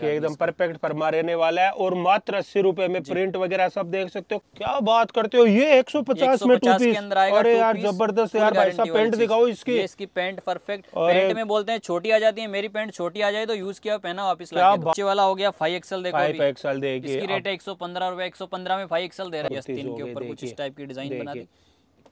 कि एकदम परफेक्ट फरमा रहने वाला है और मात्र अस्सी रुपए में प्रिंट वगैरह सब देख सकते हो क्या बात करते हो ये 150 में टू पीस अरे यार जबरदस्त यार भाई साहब पेंट दिखाओ इसकी इसकी पेंट परफेक्ट पेंट में बोलते हैं छोटी आ जाती है मेरी पेंट छोटी आ जाए तो यूज किया पहना वापस बच्चे वाला हो गया फाइव एक्सएल देखो फाइव एक्सएल देखिए इसकी रेट है एक सौ पंद्रह रुपए एक सौ पंद्रह में फाइव एक्सएल दे रहे हैं कुछ इस टाइप की डिजाइन बना दी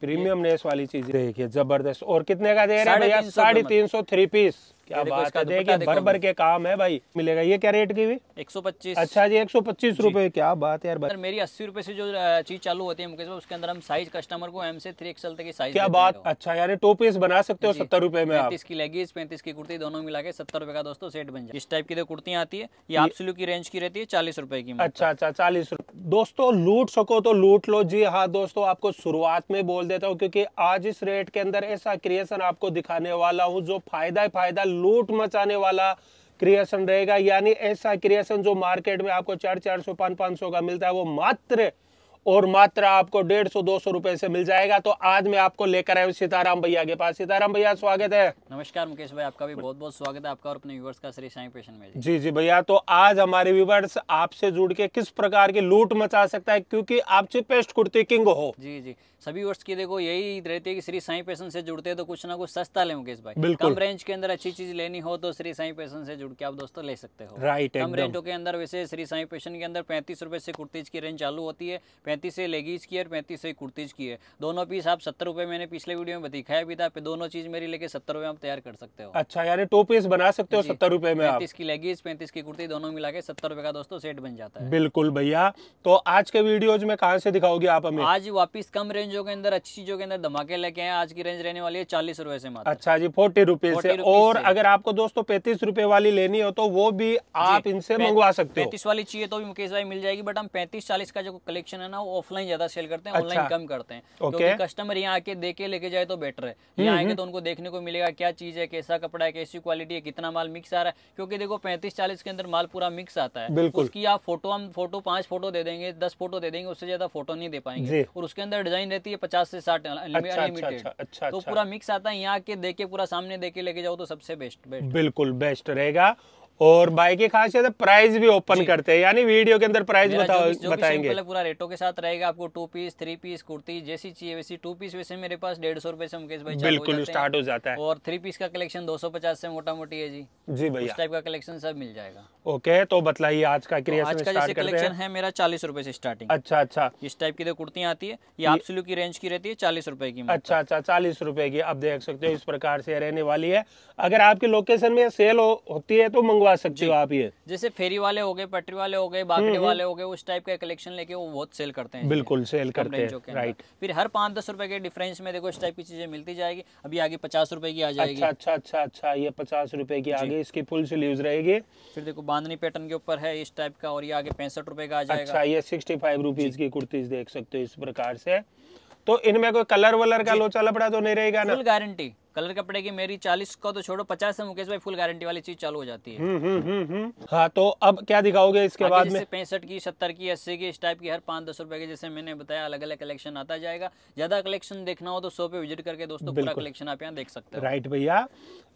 प्रीमियम नेस वाली चीज देखिए जबरदस्त और कितने का दे रहे हैं भैया साढ़े तीन सौ थ्री पीस क्या बात है देखिए भर भर के काम है भाई मिलेगा ये क्या रेट की भी 125 अच्छा जी 125 रुपए क्या बात है यार भाई मेरी 80 रुपए से जो चीज चालू होती है मुकेश उसके अंदर हम साइज कस्टमर को एम से थ्री एक्सएल तक की साइज क्या बात अच्छा यार टो बना सकते हो सत्तर रूपए में पैंतीस की लेगीज पैंतीस की कुर्ती दोनों मिला के सत्तर रूपए का दोस्तों सेट बन जाए इस टाइप की जो तो कुर्तियाँ आती है ये आपसुलू की रेंज की रहती है चालीस रूपए की मतलब। अच्छा अच्छा चालीस दोस्तों लूट सको तो लूट लो जी हाँ दोस्तों आपको शुरुआत में बोल देता हूँ क्योंकि आज इस रेट के अंदर ऐसा क्रिएशन आपको दिखाने वाला हूँ जो फायदा ही फायदा लूट मचाने वाला क्रिएशन रहेगा यानी ऐसा क्रिएशन जो मार्केट में आपको चार चार सौ पांच पांच सौ का मिलता है वो मात्र और मात्र आपको डेढ़ सौ दो सौ रुपए से मिल जाएगा तो आज मैं आपको लेकर आया हूँ सीताराम भैया के पास सीताराम भैया स्वागत है नमस्कार मुकेश भाई आपका भी बहुत बहुत स्वागत है आपका और अपने व्यूवर्स का श्री साई पेशन में जी जी भैया तो आज हमारे व्यूवर्स आपसे जुड़ के किस प्रकार की लूट मचा सकता है क्योंकि आप चिपेस्ट कुर्ती किंग हो जी जी सभी वर्ष की देखो यही रहती है कि श्री साई पेशन से जुड़ते हैं तो कुछ ना कुछ सस्ता ले मुकेश भाई बिल्कुल कम रेंज के अंदर अच्छी चीज लेनी हो तो श्री साई पेशन से जुड़ के आप दोस्तों ले सकते हो राइट कम रेंजों के अंदर वैसे श्री साई पेशन के अंदर पैंतीस रुपए से कुर्तीज की रेंज चालू होती है पैंतीस से लेगीज़ की है और पैंतीस से कुर्तीज़ की है दोनों पीस आप सत्तर रुपये मैंने पिछले वीडियो में दिखाया भी था दोनों चीज़ मेरी लेके सत्तर रुपये आप तैयार कर सकते हो अच्छा यानी टो पीस बना सकते हो सत्तर रुपये में पैंतीस की लेगीज पैंतीस की कुर्ती दोनों मिला के सत्तर का दोस्तों सेट बन जाता है बिल्कुल भैया तो आज के वीडियोज में कहाँ से दिखाओगे आप हमें आज वापिस कम रेंजों के अंदर अच्छी चीजों के अंदर धमाके लेके हैं आज की रेंज रहने वाली है चालीस रुपए से अच्छा जी फोर्टी रुपीज से और अगर आपको दोस्तों पैंतीस रुपए वाली लेनी हो तो वो भी आप इनसे मंगवा सकते हो पैंतीस वाली चाहिए तो भी मुकेश भाई मिल जाएगी बट हम पैंतीस चालीस का जो कलेक्शन है ना ना वो ऑफलाइन ज्यादा सेल करते हैं ऑनलाइन अच्छा। कम करते हैं okay. क्योंकि कस्टमर यहाँ आके देखे लेके जाए तो बेटर है हम्म, यहाँ हम्म। आएंगे तो उनको देखने को मिलेगा क्या चीज है कैसा कपड़ा है कैसी क्वालिटी है कितना माल मिक्स आ रहा है क्योंकि देखो पैंतीस चालीस के अंदर माल पूरा मिक्स आता है उसकी आप फोटो हम फोटो पांच फोटो दे देंगे दस फोटो दे देंगे उससे ज्यादा फोटो नहीं दे पाएंगे और उसके अंदर डिजाइन रहती है पचास से साठ अनलिमिटेड अच्छा, अच्छा, अच्छा, तो पूरा मिक्स आता है यहाँ आके देखे पूरा सामने देखे लेके जाओ तो सबसे बेस्ट बेस्ट बिल्कुल बेस्ट रहेगा और बाइक की खासियत है प्राइस भी ओपन करते हैं यानी वीडियो के अंदर प्राइस बताओ जो बताएंगे पूरा रेटो के साथ रहेगा आपको two piece three piece kurti जैसी चाहिए वैसी टू पीस वैसे मेरे पास डेढ़ सौ रुपए से मुकेश भाई बिल्कुल स्टार्ट हो जाता है और थ्री पीस का कलेक्शन दो सौ पचास से मोटा मोटी है जी जी भाई टाइप का कलेक्शन सब मिल जाएगा ओके तो बतलाइए आज का कलेक्शन तो है मेरा चालीस रूपए से स्टार्टिंग अच्छा अच्छा इस टाइप की जो तो कुर्तियाँ आती है ये आपसुलू की रेंज की रहती है चालीस रूपए की अच्छा अच्छा चालीस रूपए की आप देख सकते हो इस प्रकार से रहने वाली है अगर आपकी लोकेशन में सेल होती है तो मंगवा करवा सकते हो आप ये जैसे फेरी वाले हो गए पटरी वाले हो गए बाकड़े हम्म, हम्म। वाले हो गए उस टाइप का कलेक्शन लेके वो बहुत सेल करते हैं बिल्कुल सेल करते हैं राइट फिर हर पांच दस रुपए के डिफरेंस में देखो इस टाइप की चीजें मिलती जाएगी अभी आगे पचास रुपए की आ जाएगी अच्छा अच्छा अच्छा, अच्छा ये पचास रुपए की आगे इसकी फुल स्लीव रहेगी फिर देखो बांधनी पैटर्न के ऊपर है इस टाइप का और ये आगे पैंसठ रुपए का आ जाएगा अच्छा ये सिक्सटी फाइव रुपीज की कुर्तीज देख सकते हो इस प्रकार से तो इनमें कोई कलर वलर का लोचा लपड़ा तो नहीं रहेगा ना फुल गारंटी कलर कपड़े की मेरी चालीस का तो छोड़ो पचास से मुकेश भाई फुल गारंटी वाली चीज चालू हो जाती है हम्म, हम्म, हम्म, हाँ तो अब क्या दिखाओगे इसके बाद में पैंसठ की सत्तर की अस्सी की इस टाइप की हर पाँच दस रुपए की जैसे मैंने बताया अलग अलग कलेक्शन आता जाएगा ज्यादा कलेक्शन देखना हो तो सौ पे विजिट करके दोस्तों पूरा कलेक्शन आप यहाँ देख सकते हो राइट भैया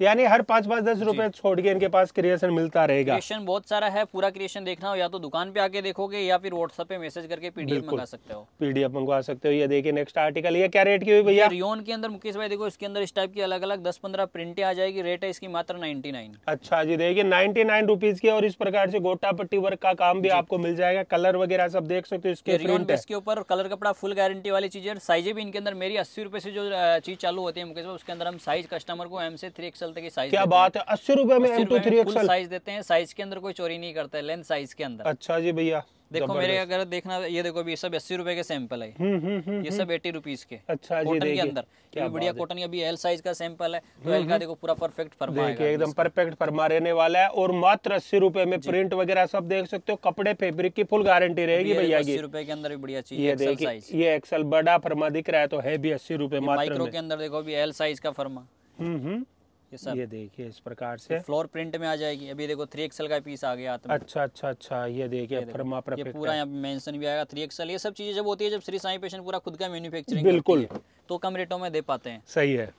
यानी हर पाँच पाँच दस रुपए छोड़ के इनके पास क्रिएशन मिलता रहेगा क्रिएशन बहुत सारा है पूरा क्रिएशन देखना हो या तो दुकान पे आके देखोगे या फिर व्हाट्सएप पे मैसेज करके पीडीएफ मंगा सकते हो पीडीएफ मंगवा सकते हो ये देखिए नेक्स्ट आर्टिकल ये क्या रेट की हुई भैया रियोन के अंदर मुकेश भाई देखो इसके अंदर इस टाइप की की अलग अलग दस पंद्रह प्रिंटें आ जाएगी रेट है इसकी मात्र नाइन्टी नाइन अच्छा जी देखिए नाइन्टी नाइन रुपीज की और इस प्रकार से गोटा पट्टी वर्क का काम भी आपको मिल जाएगा कलर वगैरह सब देख सकते हो इसके इसके ऊपर कलर कपड़ा फुल गारंटी वाली चीज है साइजे भी इनके अंदर मेरी अस्सी रुपए से जो चीज चालू होती है मुकेश उसके अंदर हम साइज कस्टमर को एम से थ्री एक्सल तक साइज क्या बात है अस्सी रुपए में साइज देते हैं साइज के अंदर कोई चोरी नहीं करता है लेंथ साइज के अंदर अच्छा जी भैया देखो मेरे अगर देखना ये देखो अभी सब अस्सी रुपए के सैंपल है हम्म, हम्म, हम्म, ये सब एटी रुपीज के अच्छा कॉटन के अंदर ये बढ़िया कॉटन अभी एल साइज का सैंपल है तो एल का देखो पूरा परफेक्ट फरमा एकदम परफेक्ट फरमा रहने वाला है और मात्र अस्सी रुपए में प्रिंट वगैरह सब देख सकते हो कपड़े फेब्रिक की फुल गारंटी रहेगी भैया अस्सी रुपए के अंदर भी बढ़िया चीज है ये एक्सल बड़ा फरमा दिख रहा है तो है भी अस्सी रुपए मात्र के अंदर देखो अभी एल साइज का फरमा हम्म ये सब ये देखिए इस प्रकार से फ्लोर प्रिंट में आ जाएगी अभी देखो थ्री एक्सएल का पीस आ गया अच्छा अच्छा अच्छा ये देखिए ये पूरा यहाँ मेंशन भी आएगा थ्री एक्सएल ये सब चीजें जब होती है जब श्री साई पेशन पूरा खुद का मैन्युफैक्चरिंग बिल्कुल तो कम रेटों में दे पाते हैं सही है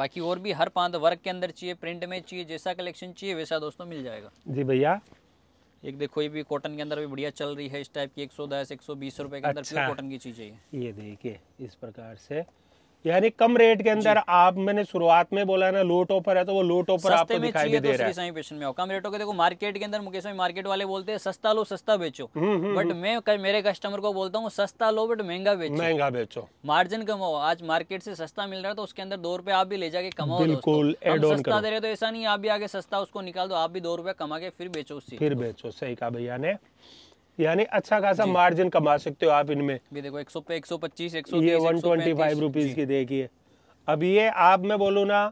बाकी और भी हर पांच वर्क के अंदर चाहिए प्रिंट में चाहिए जैसा कलेक्शन चाहिए वैसा दोस्तों मिल जाएगा जी भैया एक देखो ये भी कॉटन के अंदर भी बढ़िया चल रही है इस टाइप की 110 120 रुपए के अंदर अच्छा। कॉटन की चीज़ है ये देखिए इस प्रकार से यानी कम रेट के अंदर आप मैंने शुरुआत में बोला ना लो टॉपर है तो वो लो टॉपर आपको दिखाई भी दे तो रहा है में हो कम रेटों के देखो मार्केट के अंदर मुकेश भाई मार्केट वाले बोलते हैं सस्ता लो सस्ता बेचो बट हम्म, हम्म, हम्म। मैं मेरे कस्टमर को बोलता हूँ सस्ता लो बट महंगा बेचो महंगा बेचो मार्जिन कमाओ आज मार्केट से सस्ता मिल रहा है तो उसके अंदर दो रुपए आप भी ले जाके कमाओ बिल्कुल सस्ता दे रहे तो ऐसा नहीं आप भी आगे सस्ता उसको निकाल दो आप भी दो रुपए कमा के फिर बेचो फिर बेचो सही कहा भैया ने यानी अच्छा खासा मार्जिन कमा सकते हो आप इनमें ये देखो 100 पे 125 130 ये 125 रुपीस की देखिए अब ये आप मैं बोलू ना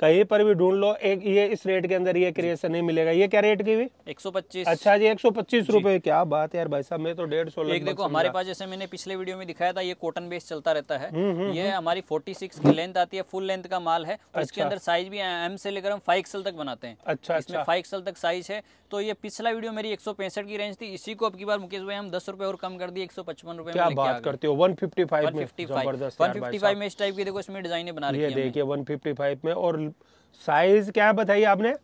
कहीं पर भी ढूंढ लो एक ये इस रेट के अंदर ये क्रिएशन नहीं मिलेगा ये क्या रेट की भी 125 अच्छा जी 125 रुपए क्या बात है यार भाई साहब मैं तो डेढ़ सौ एक देखो हमारे पास जैसे मैंने पिछले वीडियो में दिखाया था ये कॉटन बेस चलता रहता है हुँ, हम्म, हम्म, ये हुँ, हम्म। हमारी 46 की लेंथ आती है फुल लेंथ का माल है अच्छा, इसके अंदर साइज भी एम से लेकर हम फाइव एक्सल तक बनाते हैं अच्छा फाइव अच्छा। एक्सल तक साइज है तो ये पिछला वीडियो मेरी एक की रेंज थी इसी को अब की बार मुकेश भाई हम दस रुपए और कम कर दिए एक सौ पचपन रुपए क्या बात करते हो one fifty five one fifty five में इस टाइप की देखो इसमें डिजाइने बना रही है देखिए वन फिफ्टी फाइव में और साइज क्या बताइए आपने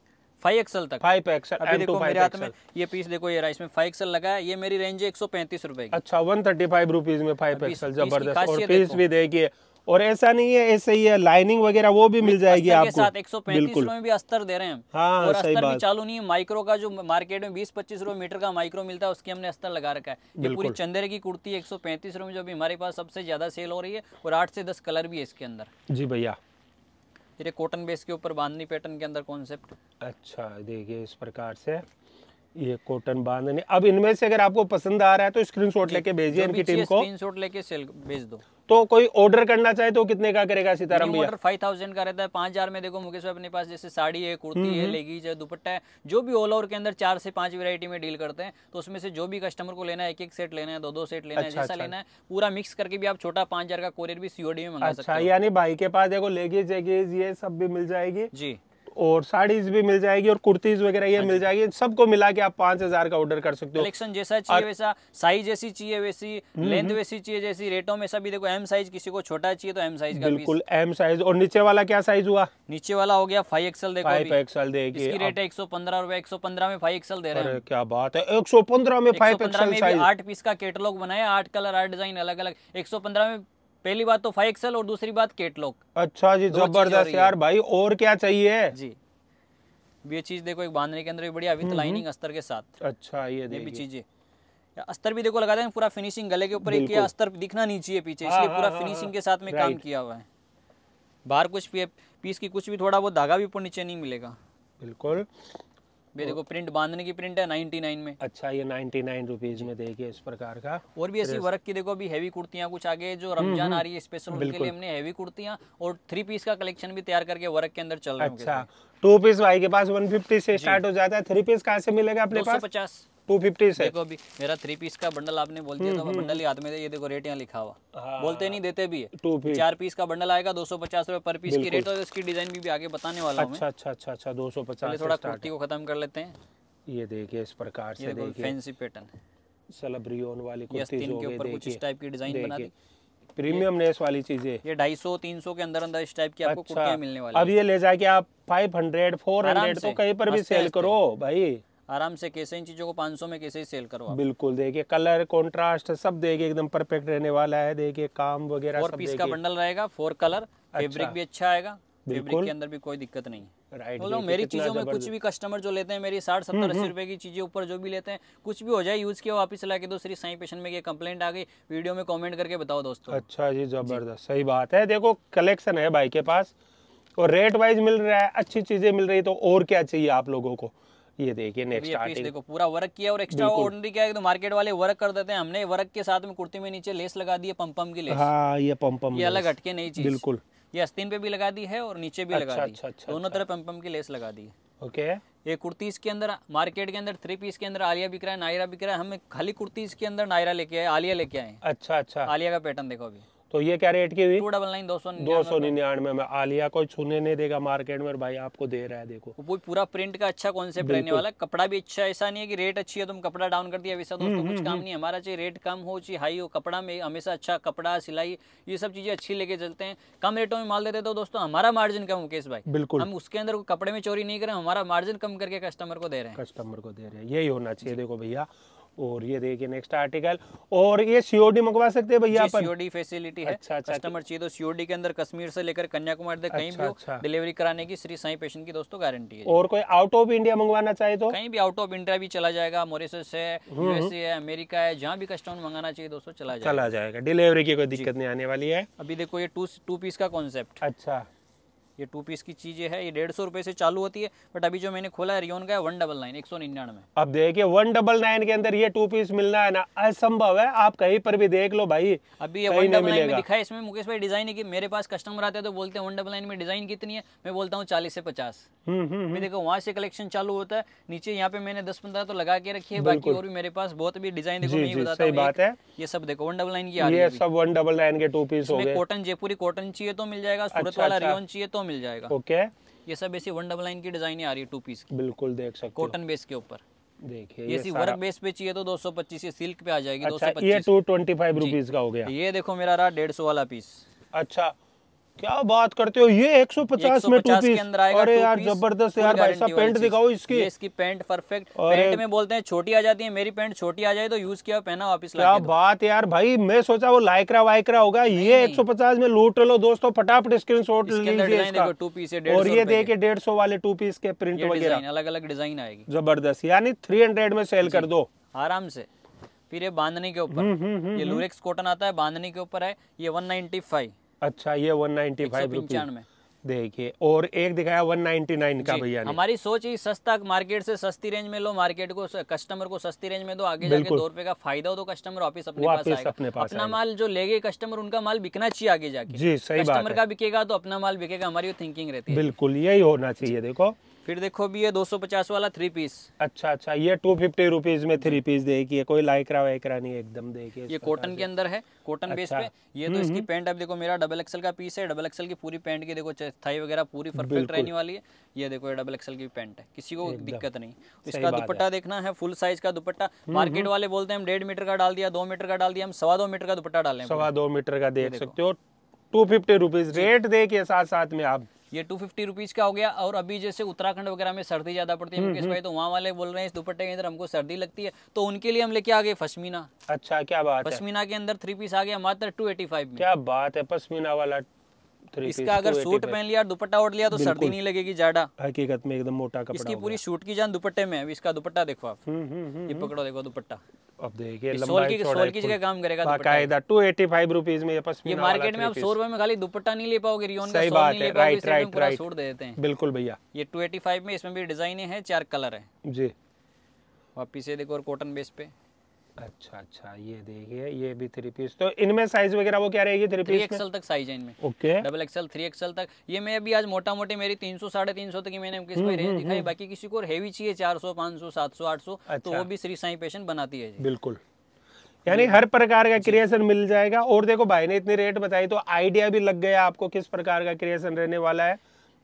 फाइव एक्सएल तक फाइव एक्सएल अभी देखो मेरे हाथ में ये पीस देखो ये राइस में फाइव एक्सएल लगा है ये मेरी रेंज है एक सौ पैंतीस रुपए अच्छा वन थर्टी फाइव रुपीज में फाइव एक्सएल जबरदस्त और पीस भी देखिए और ऐसा नहीं है ऐसे ही है लाइनिंग वगैरह वो भी मिल जाएगी आपको साथ के साथ 135 में भी अस्तर दे रहे हैं हाँ, और अस्तर भी चालू नहीं है माइक्रो का जो मार्केट में बीस पच्चीस रुपए मीटर का माइक्रो मिलता है उसकी हमने अस्तर लगा रखा है ये पूरी चंदेरे की कुर्ती एक सौ पैंतीस रुपए में जो भी हमारे पास सबसे ज्यादा सेल हो रही है और आठ से दस कलर भी है इसके अंदर जी भैया फिर कॉटन बेस के ऊपर बांधनी पैटर्न के अंदर कॉन्सेप्ट अच्छा देखिए इस प्रकार से ये कॉटन बांधनी अब इनमें से अगर आपको पसंद आ रहा है तो स्क्रीनशॉट लेके भेजिए इनकी टीम को स्क्रीनशॉट लेके सेल भेज दो तो कोई ऑर्डर करना चाहे तो कितने का करेगा सीताराम भैया ऑर्डर फाइव थाउजेंड का रहता है पांच हजार में देखो मुकेश भाई अपने पास जैसे साड़ी है कुर्ती हम्म, है हम्म। लेगीज है दुपट्टा है जो भी ऑल ओवर के अंदर चार से पांच वेरायटी में डील करते हैं तो उसमें से जो भी कस्टमर को लेना है एक एक सेट लेना है दो दो सेट लेना है अच्छा, जैसा अच्छा। लेना है पूरा मिक्स करके भी आप छोटा पांच हजार का कोरियर भी सीओडी में मंगा अच्छा, सकते हैं यानी भाई के पास देखो लेगीज ये सब भी मिल जाएगी जी और साड़ीज भी मिल जाएगी और कुर्तीज वगैरह ये हाँ मिल जाएगी सबको मिला के आप पांच हजार का ऑर्डर कर सकते हो कलेक्शन जैसा चाहिए वैसा साइज जैसी चाहिए वैसी लेंथ हम्म, हम्म। वैसी चाहिए जैसी रेटों में सभी देखो एम साइज किसी को छोटा चाहिए तो एम साइज का बिल्कुल एम साइज और नीचे वाला क्या साइज हुआ नीचे वाला हो गया फाइव एक्सएल देखो फाइव एक्सएल देखिए रेट है एक सौ पंद्रह रुपए एक सौ पंद्रह में फाइव एक्सएल दे रहे हैं क्या बात है एक सौ पंद्रह में फाइव एक्सएल आठ पीस का कैटलॉग बनाया आठ कलर आठ डिजाइन अलग अलग एक सौ पंद्रह में पहली बात तो फाइव एक्सएल और दूसरी बात केटलॉग अच्छा जी जबरदस्त यार भाई और क्या चाहिए जी ये चीज देखो एक बांधने के अंदर भी बढ़िया विथ लाइनिंग हम्म, हम्म। अस्तर के साथ अच्छा ये ये भी चीजें अस्तर भी देखो लगा दे पूरा फिनिशिंग गले के ऊपर एक किया अस्तर दिखना नहीं चाहिए पीछे हाँ, इसलिए हाँ, पूरा फिनिशिंग हाँ, के साथ में काम किया हुआ है बाहर कुछ पीस की कुछ भी थोड़ा बहुत धागा भी ऊपर नीचे नहीं मिलेगा बिल्कुल मेरे को प्रिंट बांधने की प्रिंट है 99 में अच्छा ये 99 रुपीस में देखिए इस प्रकार का और भी ऐसी वर्क की देखो अभी हैवी कुर्तियां कुछ आगे जो हम्म, रमजान हम्म। आ रही है स्पेशल उनके लिए हमने हैवी कुर्तियां और थ्री पीस का कलेक्शन भी तैयार करके वर्क के अंदर चल रहा है अच्छा टू पीस भाई के पास 150 से स्टार्ट हो जाता है थ्री पीस कहाँ से मिलेगा अपने पास पचास टू फिफ्टी से अभी मेरा थ्री पीस का बंडल आपने बोल दिया था बंडल हम्म, हम्म। ही हाथ में ये देखो रेट यहाँ लिखा हुआ हाँ। बोलते नहीं देते भी है चार पीस का बंडल आएगा दो सौ पचास रूपए पर पीस की रेट और इसकी डिजाइन भी, आगे बताने वाला अच्छा अच्छा अच्छा अच्छा दो सौ पचास थोड़ा कुर्ती को खत्म कर लेते हैं ये देखिए इस प्रकार से फैंसी पैटर्न सलब्रियोन वाली कुर्ती के ऊपर कुछ इस टाइप की डिजाइन बना दी प्रीमियम नेस वाली चीजें ये ढाई सौ तीन सौ के अंदर अंदर इस टाइप की आपको अच्छा, मिलने वाली अब ये ले जाके आप फाइव हंड्रेड फोर हंड्रेड तो कहीं पर भी सेल करो भाई आराम से कैसे इन चीज़ों को 500 में कैसे ही सेल करो बिल्कुल देखिए कलर कॉन्ट्रास्ट सब देखिए एकदम परफेक्ट रहने वाला है देखिए काम वगैरह और पीस का बंडल रहेगा फोर कलर फेब्रिक भी अच्छा आएगा फेब्रिक के अंदर भी कोई दिक्कत नहीं है राइट right, मेरी चीज़ों में कुछ भी कस्टमर जो लेते हैं मेरी साठ हम्म, सत्तर अस्सी हम्म। रुपए की चीज़ें ऊपर जो भी लेते हैं कुछ भी हो जाए यूज़ किया वापस लाके दो श्री साई पेशन में कंप्लेंट आ गई वीडियो में कमेंट करके बताओ दोस्तों अच्छा जी जबरदस्त सही बात है देखो कलेक्शन है भाई के पास और रेट वाइज मिल रहा है अच्छी चीज़ें मिल रही तो और क्या चाहिए आप लोगों को ये देखिए नेक्स्ट स्टार्टिंग देखो पूरा वर्क किया और एक्स्ट्रा ऑर्डिनरी क्या है तो मार्केट वाले वर्क कर देते हैं हमने वर्क के साथ में कुर्ती में नीचे लेस लगा दी है पम्पम की लेस हाँ ये पंपम ये अलग हटके नहीं चीज बिल्कुल ये अस्तीन पे भी लगा दी है और नीचे भी अच्छा, लगा दी अच्छा, अच्छा, दोनों तरफ पंपम की लेस लगा दी है ओके ये कुर्तीस के अंदर मार्केट के अंदर थ्री पीस के अंदर आलिया बिक रहा है नायरा बिक रहा है हम खाली कुर्तीस के अंदर नायरा लेके आए आलिया लेके आए अच्छा अच्छा आलिया का पैटर्न देखो अभी तो ये क्या रेट की हुई टू डबल नाइन दो सौ दो सौ निन्यानवे में आलिया कोई छूने नहीं देगा मार्केट में भाई आपको दे रहा है देखो वो पूरा प्रिंट का अच्छा कॉन्सेप्ट रहने वाला कपड़ा भी अच्छा ऐसा नहीं है कि रेट अच्छी है तुम कपड़ा डाउन कर दिया वैसा दोस्तों हम्म, कुछ हम्म, काम हम्म। नहीं हमारा चाहिए रेट कम हो चाहिए हाई हो कपड़ा में हमेशा अच्छा कपड़ा सिलाई ये सब चीजें अच्छी लेके चलते हैं कम रेटों में माल देते तो दोस्तों हमारा मार्जिन कम मुकेश भाई बिल्कुल हम उसके अंदर कपड़े में चोरी नहीं करें हमारा मार्जिन कम करके कस्टमर को दे रहे हैं कस्टमर को दे रहे हैं यही होना चाहिए देखो भैया और ये देखिए नेक्स्ट आर्टिकल और ये सीओडी मंगवा सकते हैं भैया सीओडी फैसिलिटी है अच्छा अच्छा कस्टमर चाहिए तो सीओडी के अंदर कश्मीर से लेकर कन्याकुमारी तक कहीं भी अच्छा। डिलीवरी अच्छा। कराने की श्री साई पेशेंट की दोस्तों गारंटी है और कोई आउट ऑफ इंडिया मंगवाना चाहिए तो कहीं भी आउट ऑफ इंडिया भी चला जाएगा मोरिसस है यूएसए हम्म, हम्म। है अमेरिका है जहाँ भी कस्टमर मंगाना चाहिए दोस्तों चला जाएगा डिलीवरी की कोई दिक्कत नहीं आने वाली है अभी देखो ये टू पीस का कॉन्सेप्ट अच्छा ये टू पीस की चीज़ें है ये डेढ़ सौ रुपए से चालू होती है बट अभी जो मैंने खोला है रियोन का है वन डबल नाइन एक सौ निन्यानवे अब देखिए वन डबल नाइन के अंदर ये टू पीस मिलना है ना असंभव है आप कहीं पर भी देख लो भाई अभी ये वन डबल नाइन में दिखा है इसमें मुकेश भाई डिजाइन है की मेरे पास कस्टमर आते हैं तो बोलते हैं वन डबल नाइन में डिजाइन कितनी है मैं बोलता हूँ चालीस से पचास मैं हम्म, हम्म, हम्म। देखो वहाँ से कलेक्शन चालू होता है नीचे यहाँ पे मैंने दस पंद्रह तो लगा के रखी है बाकी और भी मेरे पास बहुत भी डिजाइन देखो नहीं बताता बात है ये सब देखो वन डबल नाइन की ये सब वन डबल नाइन के two piece cotton Jaipuri cotton चाहिए तो मिल जाएगा अच्छा, सूरत वाला रियोन अच्छा। चाहिए तो सौ मिल जाएगा ओके ये सब ऐसी वन डबल नाइन की डिजाइन ही आ रही है टू पीस की बिल्कुल देख सकते कॉटन बेस के ऊपर देखिए ये, वर्क बेस पे चाहिए तो 225 ये सिल्क पे आ जाएगी अच्छा, 225 ये 225 रुपीस का हो गया ये देखो मेरा रहा डेढ़ सौ वाला पीस अच्छा क्या बात करते हो ये 150 में टू पीस अरे यार जबरदस्त यार भाई साहब पेंट दिखाओ इसकी ये इसकी पेंट परफेक्ट पेंट में बोलते हैं छोटी आ जाती है मेरी पेंट छोटी आ जाए तो यूज किया पहना वापस क्या बात यार भाई मैं सोचा वो लाइकरा वाइकरा होगा ये 150 में लूट लो दोस्तों फटाफट स्क्रीन शॉट लीजिए टू पीस और ये देखिए डेढ़ सौ वाले टू पीस के प्रिंट वगैरह अलग अलग डिजाइन आएगी जबरदस्त यानी थ्री हंड्रेड में सेल कर दो आराम से फिर ये बांधने के ऊपर हम्म, हम्म, हम्म, ये लूरेक्स कॉटन आता है बांधने के ऊपर है ये 195 अच्छा ये वन नाइनटी फाइव देखिए और एक दिखाया 199 का भैया हमारी सोच ही सस्ता मार्केट से सस्ती रेंज में लो मार्केट को कस्टमर को सस्ती रेंज में दो आगे जाके दो रुपए का फायदा हो तो कस्टमर वापिस अपने पास आएगा अपने पास अपना माल जो लेंगे कस्टमर उनका माल बिकना चाहिए आगे जाके जी सही कस्टमर का बिकेगा तो अपना माल बिकेगा हमारी थिंकिंग रहती है बिल्कुल यही होना चाहिए देखो फिर देखो भी ये 250 वाला थ्री पीस अच्छा अच्छा ये टू फिफ्टी रुपीज में थ्री पीस देखिए कोई लाइकरा वाइकरा नहीं एकदम देखिए ये कॉटन के अंदर है कॉटन अच्छा। बेस पे ये तो हम्म, इसकी पैंट हम्म। अब देखो मेरा डबल एक्सल का पीस है डबल एक्सल की पूरी पैंट की देखो थाई वगैरह पूरी परफेक्ट रहने वाली है ये देखो ये डबल एक्सल की पैंट है किसी को दिक्कत नहीं इसका दुपट्टा देखना है फुल साइज का दुपट्टा मार्केट हम्म, वाले बोलते हैं हम डेढ़ मीटर का डाल दिया दो मीटर का डाल दिया हम सवा दो मीटर का दुपट्टा डाले सवा दो मीटर का देख सकते हो टू फिफ्टी रुपीज रेट देखिए साथ साथ में आप ये टू फिफ्टी रुपीज़ का हो गया और अभी जैसे उत्तराखंड वगैरह में सर्दी ज़्यादा पड़ती है हम्म, मुकेश हम्म। भाई तो वहाँ वाले बोल रहे हैं इस दुपट्टे के अंदर हमको सर्दी लगती है तो उनके लिए हम लेके आ गए पश्मीना अच्छा क्या बात पश्मीना के अंदर थ्री पीस आ गया मात्र टू एटी फाइव क्या बात है पश्मीना वाला इसका अगर सूट पहन लिया और दुपट्टा ओढ़ लिया तो सर्दी नहीं लगेगी ज्यादा हकीकत में एकदम मोटा कपड़ा इसकी पूरी सूट की जान दुपट्टे में है इसका दुपट्टा देखो आप हम्म, हम्म, हम्म, ये पकड़ो देखो दुपट्टा अब देखिए जगह काम करेगा बाकायदा 285 रुपीस में मार्केट में आप सौ रुपए में खाली दुपट्टा नहीं ले पाओगे बिल्कुल भैया ये टू एटी फाइव में इसमें भी डिजाइने चार कलर है जी वापिस ये देखो और कॉटन बेस पे अच्छा अच्छा ये देखिए ये भी थ्री पीस तो इनमें साइज वगैरह वो क्या रहेगी थ्री पीस एक्सएल तक साइज है इनमें okay double XL three XL तक ये मैं अभी आज मोटा मोटी मेरी तीन सौ साढ़े तीन सौ तक मैंने हम्म, रेंज हम्म, दिखाई हम्म। बाकी किसी को हैवी चाहिए चार सौ पाँच सौ सात सौ आठ सौ तो अच्छा। वो भी श्री साई पेशन बनाती है बिल्कुल यानी हर प्रकार का क्रिएशन मिल जाएगा और देखो भाई ने इतने रेट बताई तो आइडिया भी लग गया आपको किस प्रकार का क्रिएशन रहने वाला है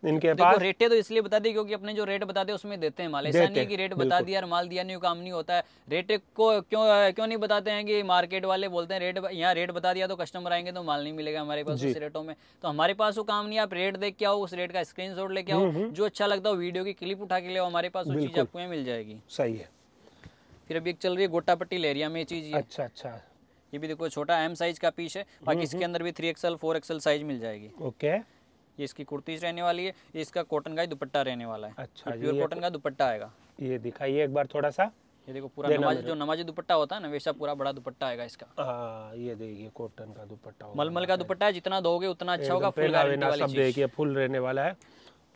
इनके पास रेटे तो इसलिए बता दी क्योंकि अपने जो रेट बता दे उसमें देते हैं माल ऐसा नहीं है कि रेट बता दिया और माल दिया नहीं काम नहीं होता है रेट को क्यों क्यों नहीं बताते हैं कि मार्केट वाले बोलते हैं रेट यहाँ रेट बता दिया तो कस्टमर आएंगे तो माल नहीं मिलेगा हमारे पास उस रेटों में तो हमारे पास वो काम नहीं आप रेट देख के आओ उस रेट का स्क्रीन लेके आओ हम्म, हम्म। जो अच्छा लगता है वीडियो की क्लिप उठा के ले हमारे पास वो चीज आपको यहाँ मिल जाएगी सही है फिर अभी एक चल रही है गोटा पट्टी एरिया में ये चीज अच्छा अच्छा ये भी देखो छोटा एम साइज का पीस है हम्म, बाकी इसके अंदर भी three XL four XL size मिल जाएगी ओके ये इसकी कुर्तीज रहने वाली है ये इसका कॉटन का ही दुपट्टा रहने वाला है अच्छा प्योर तो कॉटन का दुपट्टा आएगा ये दिखाइए एक बार थोड़ा सा ये देखो पूरा नमाज जो नमाजी दुपट्टा होता है ना वैसा पूरा बड़ा दुपट्टा आएगा इसका आ, ये देखिए कॉटन का दुपट्टा मलमल का दुपट्टा है जितना दोगे उतना अच्छा होगा फुल देखिए फुल रहने वाला है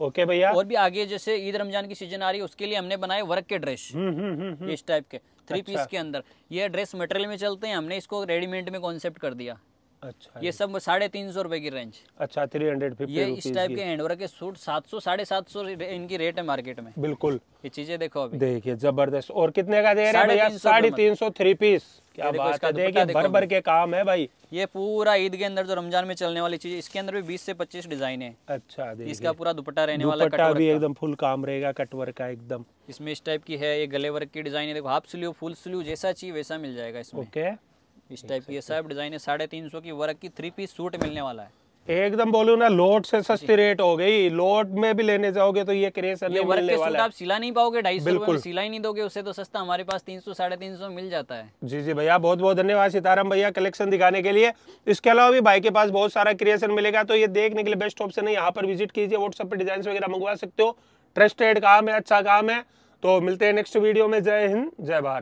ओके भैया और भी आगे जैसे ईद रमजान की सीजन आ रही है उसके लिए हमने बनाए वर्क के ड्रेस हम्म, हम्म, हम्म, इस टाइप के थ्री अच्छा। पीस के अंदर ये ड्रेस मटेरियल में चलते हैं हमने इसको रेडीमेड में कॉन्सेप्ट कर दिया अच्छा ये सब साढ़े तीन सौ रुपए की रेंज अच्छा थ्री हंड्रेड फिफ्टी ये इस टाइप के हैंडवर्क के सूट सात सौ साढ़े सात सौ इनकी रेट है मार्केट में बिल्कुल ये चीजें देखो अभी देखिए जबरदस्त और कितने का दे रहे हैं भैया साढ़े तीन सौ थ्री पीस क्या बात है देखिए भर भर के काम है भाई ये पूरा ईद के अंदर जो तो रमजान में चलने वाली चीज इसके अंदर भी बीस से पच्चीस डिजाइन है अच्छा इसका पूरा दुपट्टा रहने वाला दुपट्टा भी एकदम फुल काम रहेगा कटवर का एकदम इसमें इस टाइप की है ये गले वर्क की डिजाइन है देखो हाफ स्लीव फुल स्लीव जैसा चाहिए वैसा मिल जाएगा इसमें ओके इस टाइप की सब डिजाइन है साढ़े तीन सौ की वर्क की थ्री पीस सूट मिलने वाला है एकदम बोलू ना लोट से सस्ती रेट हो गई लोट में भी लेने जाओगे तो ये क्रेज ये वर्क के सूट आप सिला नहीं पाओगे ढाई सौ सिला ही नहीं दोगे उसे तो सस्ता हमारे पास तीन सौ साढ़े तीन सौ मिल जाता है जी जी भैया बहुत बहुत धन्यवाद सीताराम भैया कलेक्शन दिखाने के लिए इसके अलावा भी भाई के पास बहुत सारा क्रिएशन मिलेगा तो ये देखने के लिए बेस्ट ऑप्शन है यहाँ पर विजिट कीजिए व्हाट्सएप पर डिजाइन वगैरह मंगवा सकते हो ट्रस्टेड काम है अच्छा काम है तो मिलते हैं नेक्स्ट वीडियो में जय हिंद जय भारत